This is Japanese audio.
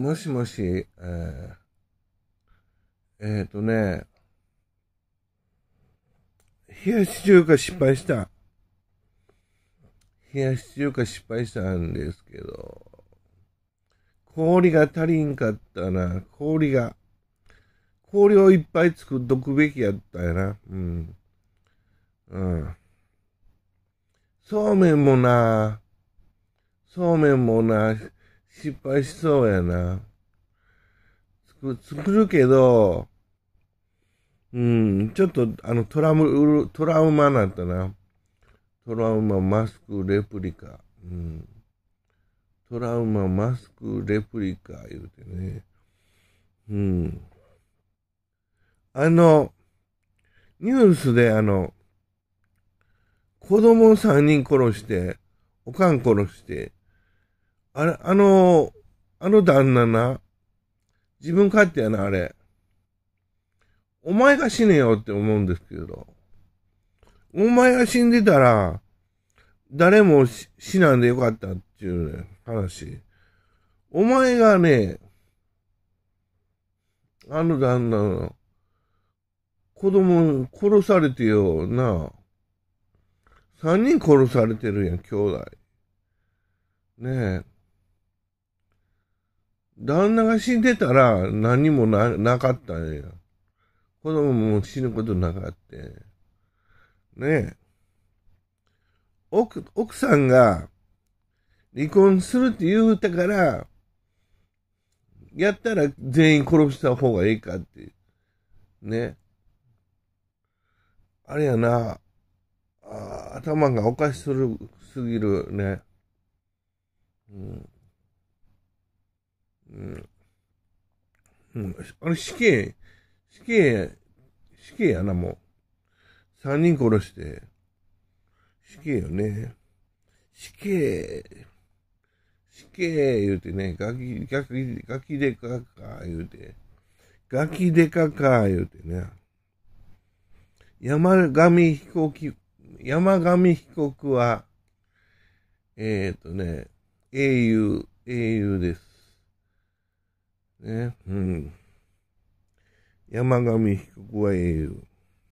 もしもし、えー、えっ、ー、とね、冷やし中華失敗した。冷やし中華失敗したんですけど、氷が足りんかったな。氷が。氷をいっぱい作っとくべきやったやな。うん。うん。そうめんもな、そうめんもな、失敗しそうやな。作、作るけど、うん、ちょっと、あの、トラム、トラウマなったな。トラウマ、マスク、レプリカ。うん。トラウマ、マスク、レプリカ、言うてね。うん。あの、ニュースであの、子供3人殺して、おかん殺して、あれ、あの、あの旦那な、自分勝手やな、あれ。お前が死ねよって思うんですけど。お前が死んでたら、誰も死なんでよかったっていう、ね、話。お前がね、あの旦那の、子供殺されてよな。三人殺されてるやん、兄弟。ねえ。旦那が死んでたら何もな、なかったんや。子供も死ぬことなかった。ねえ。奥、奥さんが離婚するって言うたから、やったら全員殺した方がいいかって。ね。あれやな。頭がおかしする、すぎるね。うん。うん。あれ死刑、死刑、死刑やな、もう。三人殺して。死刑よね。死刑、死刑言うてね、ガキ、ガキ、ガキでかか言うて。ガキでかか言うてね。山上被告、山上被告は、えっ、ー、とね、英雄、英雄です。ね、うん。山上被告は英雄。